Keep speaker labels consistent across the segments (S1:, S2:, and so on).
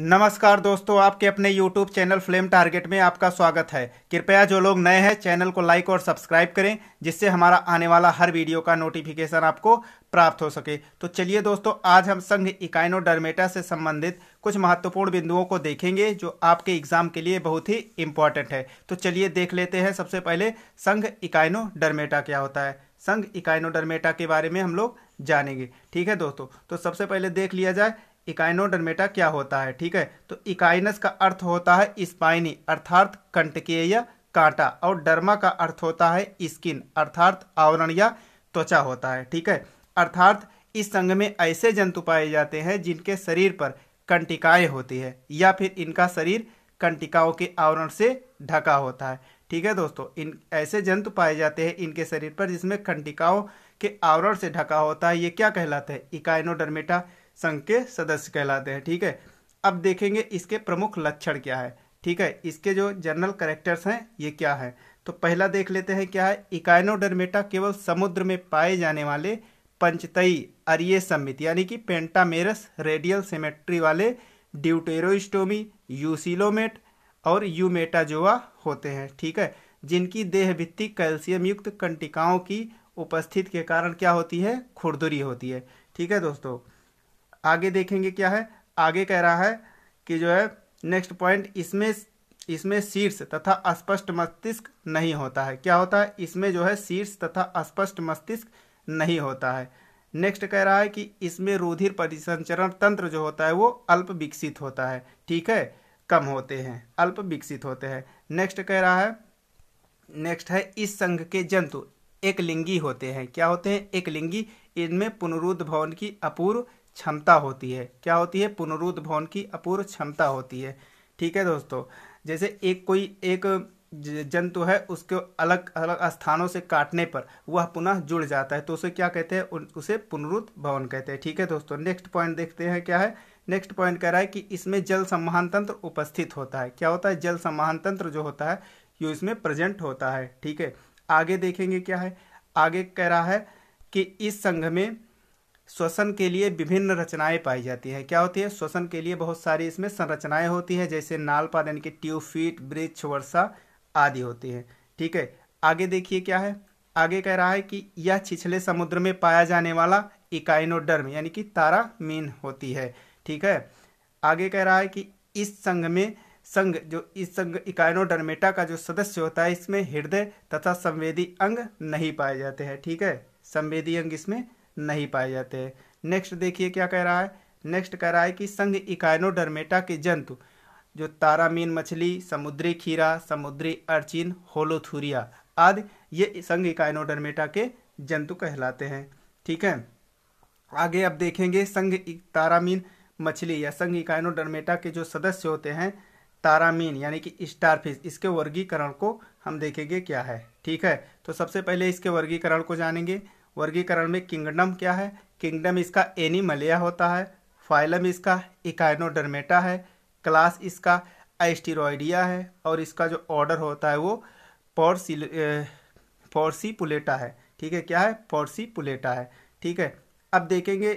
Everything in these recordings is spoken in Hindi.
S1: नमस्कार दोस्तों आपके अपने YouTube चैनल फ्लेम टारगेट में आपका स्वागत है कृपया जो लोग नए हैं चैनल को लाइक और सब्सक्राइब करें जिससे हमारा आने वाला हर वीडियो का नोटिफिकेशन आपको प्राप्त हो सके तो चलिए दोस्तों आज हम संघ इकाइनोडर्मेटा से संबंधित कुछ महत्वपूर्ण बिंदुओं को देखेंगे जो आपके एग्जाम के लिए बहुत ही इंपॉर्टेंट है तो चलिए देख लेते हैं सबसे पहले संघ इकाइनोडर्मेटा क्या होता है संघ इकाइनोडर्मेटा के बारे में हम लोग जानेंगे ठीक है दोस्तों तो सबसे पहले देख लिया जाए इकाइनोडर्मेटा क्या होता है ठीक है तो इकाइनस का अर्थ होता है स्पाइनी अर्थात कंटकीय कांटा और डर्मा का अर्थ होता है स्किन अर्थात आवरण या त्वचा होता है ठीक है अर्थात इस संघ में ऐसे जंतु पाए जाते हैं जिनके शरीर पर कंटिकाएँ होती है या फिर इनका शरीर कंटिकाओं के आवरण से ढका होता है ठीक है दोस्तों इन ऐसे जंतु पाए जाते हैं इनके शरीर पर जिसमें कंटिकाओं के आवरण से ढका होता है ये क्या कहलाता है इकाइनोडर्मेटा संघ के सदस्य कहलाते हैं ठीक है अब देखेंगे इसके प्रमुख लक्षण क्या है ठीक है इसके जो जनरल करेक्टर्स हैं ये क्या है तो पहला देख लेते हैं क्या है इकाइनोडर्मेटा केवल समुद्र में पाए जाने वाले पंचतई अरिय सम्मित यानी कि पेंटामेरस रेडियल सेमेट्री वाले ड्यूटेरोस्टोमी यूसिलोमेट और यूमेटाजोआ होते हैं ठीक है जिनकी देह भित्ति कैल्शियम युक्त कंटिकाओं की उपस्थित के कारण क्या होती है खुरदुरी होती है ठीक है दोस्तों आगे देखेंगे क्या है आगे कह रहा है कि जो है नेक्स्ट पॉइंट इसमें इसमें शीर्ष तथा अस्पष्ट मस्तिष्क नहीं होता है क्या होता है इसमें जो है शीर्ष तथा अस्पष्ट मस्तिष्क नहीं होता है नेक्स्ट कह रहा है कि इसमें रुधिर परिसंचरण तंत्र जो होता है वो अल्प विकसित होता है ठीक है कम होते हैं अल्प विकसित होते हैं नेक्स्ट कह रहा है नेक्स्ट है इस संघ के जंतु एकलिंगी होते हैं क्या होते हैं एक लिंगी इनमें पुनरुद्भवन की अपूर्व क्षमता होती है क्या होती है पुनरुद्भवन की अपूर्व क्षमता होती है ठीक है दोस्तों जैसे एक कोई एक जंतु है उसको अलग अलग स्थानों से काटने पर वह पुनः जुड़ जाता है तो उसे क्या कहते हैं उसे पुनरुद्भवन कहते हैं ठीक है दोस्तों नेक्स्ट पॉइंट देखते हैं क्या है नेक्स्ट पॉइंट कह रहा है कि इसमें जल सम्मान तंत्र उपस्थित होता है क्या होता है जल सम्मान तंत्र जो होता है ये इसमें प्रेजेंट होता है ठीक है आगे देखेंगे क्या है आगे कह रहा है कि इस संघ में श्वसन के लिए विभिन्न रचनाएं पाई जाती है क्या होती है श्वसन के लिए बहुत सारी इसमें संरचनाएं होती है जैसे नालपाद यानी कि ट्यूब फीट वृक्ष वर्षा आदि होती है ठीक है आगे देखिए क्या है आगे कह रहा है कि यह छिछले समुद्र में पाया जाने वाला इकाइनोडर्म यानी कि तारा मीन होती है ठीक है आगे कह रहा है कि इस संघ में संघ जो इस संघ इकाइनोडर्मेटा का जो सदस्य होता है इसमें हृदय तथा संवेदी अंग नहीं पाए जाते हैं ठीक है संवेदी अंग इसमें नहीं पाए जाते नेक्स्ट देखिए क्या कह रहा है नेक्स्ट कह रहा है कि संघ इकाइनोडर्मेटा के जंतु जो तारामीन मछली समुद्री खीरा समुद्री अर्चिन होलोथुरिया आदि ये संघ इकाइनोडर्मेटा के जंतु कहलाते हैं ठीक है आगे अब देखेंगे संघ तारामीन मछली या संघ इकाइनोडर्मेटा के जो सदस्य होते हैं तारामीन यानी कि स्टारफिश इसके वर्गीकरण को हम देखेंगे क्या है ठीक है तो सबसे पहले इसके वर्गीकरण को जानेंगे वर्गीकरण में किंगडम क्या है किंगडम इसका एनिमलिया होता है फाइलम इसका इकाइनोडर्मेटा है क्लास इसका एस्टीरोइडिया है और इसका जो ऑर्डर होता है वो पोर्सिल पोर्सीपुलेटा है ठीक है क्या है पोर्सीपुलेटा है ठीक है अब देखेंगे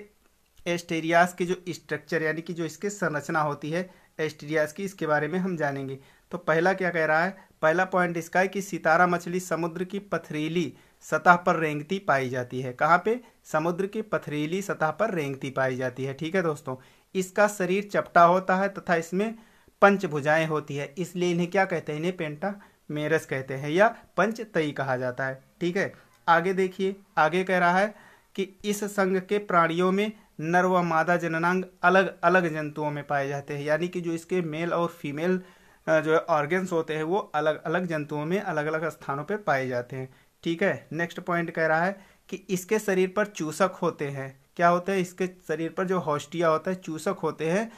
S1: एस्टेरियास के जो स्ट्रक्चर यानी कि जो इसके संरचना होती है एस्टेरियास की इसके बारे में हम जानेंगे तो पहला क्या कह रहा है पहला पॉइंट इसका है कि सितारा मछली समुद्र की पथरीली सतह पर रेंगती पाई जाती है कहाँ पे समुद्र की पथरीली सतह पर रेंगती पाई जाती है ठीक है दोस्तों इसका शरीर चपटा होता है तथा इसमें पंचभुजाएँ होती है इसलिए इन्हें क्या कहते हैं इन्हें पेंटा मेरस कहते हैं या पंच तई कहा जाता है ठीक है आगे देखिए आगे कह रहा है कि इस संघ के प्राणियों में नर व मादा जननांग अलग अलग जंतुओं में पाए जाते हैं यानी कि जो इसके मेल और फीमेल जो है ऑर्गेन्स होते हैं वो अलग अलग जंतुओं में अलग अलग स्थानों पर पाए जाते हैं ठीक है नेक्स्ट पॉइंट कह रहा है कि इसके शरीर पर चूसक होते हैं क्या होते हैं इसके शरीर पर जो हॉस्टिया होता है चूसक होते हैं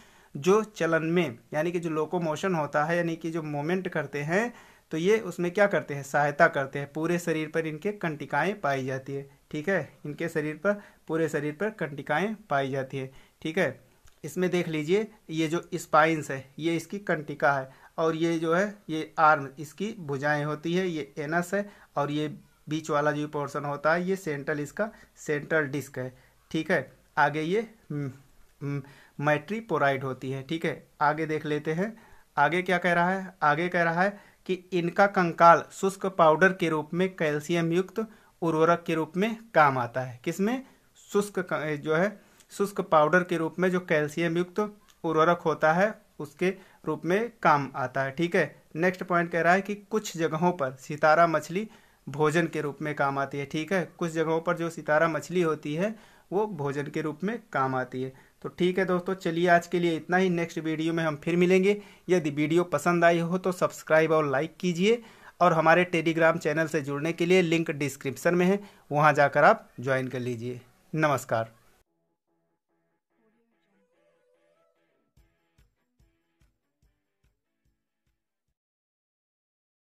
S1: जो चलन में यानी कि जो लोकोमोशन होता है यानी कि जो मोमेंट करते हैं तो ये उसमें क्या करते हैं सहायता करते हैं पूरे शरीर पर इनके कंटिकाएँ पाई जाती है ठीक है इनके शरीर पर पूरे शरीर पर कंटिकाएँ पाई जाती है ठीक है इसमें देख लीजिए ये जो स्पाइंस है ये इसकी कंटिका है और ये जो है ये आर्म इसकी भुजाएं होती है ये एनस है और ये बीच वाला जो पोर्शन होता है ये सेंट्रल इसका सेंट्रल डिस्क है ठीक है आगे ये मैट्रीपोराइड होती है ठीक है आगे देख लेते हैं आगे क्या कह रहा है आगे कह रहा है कि इनका कंकाल शुष्क पाउडर के रूप में कैल्शियम युक्त उर्वरक के रूप में काम आता है किसमें शुष्क जो है शुष्क पाउडर के रूप में जो कैल्शियम युक्त उर्वरक होता है उसके रूप में काम आता है ठीक है नेक्स्ट पॉइंट कह रहा है कि कुछ जगहों पर सितारा मछली भोजन के रूप में काम आती है ठीक है कुछ जगहों पर जो सितारा मछली होती है वो भोजन के रूप में काम आती है तो ठीक है दोस्तों चलिए आज के लिए इतना ही नेक्स्ट वीडियो में हम फिर मिलेंगे यदि वीडियो पसंद आई हो तो सब्सक्राइब और लाइक कीजिए और हमारे टेलीग्राम चैनल से जुड़ने के लिए लिंक डिस्क्रिप्शन में है वहाँ जाकर आप ज्वाइन कर लीजिए नमस्कार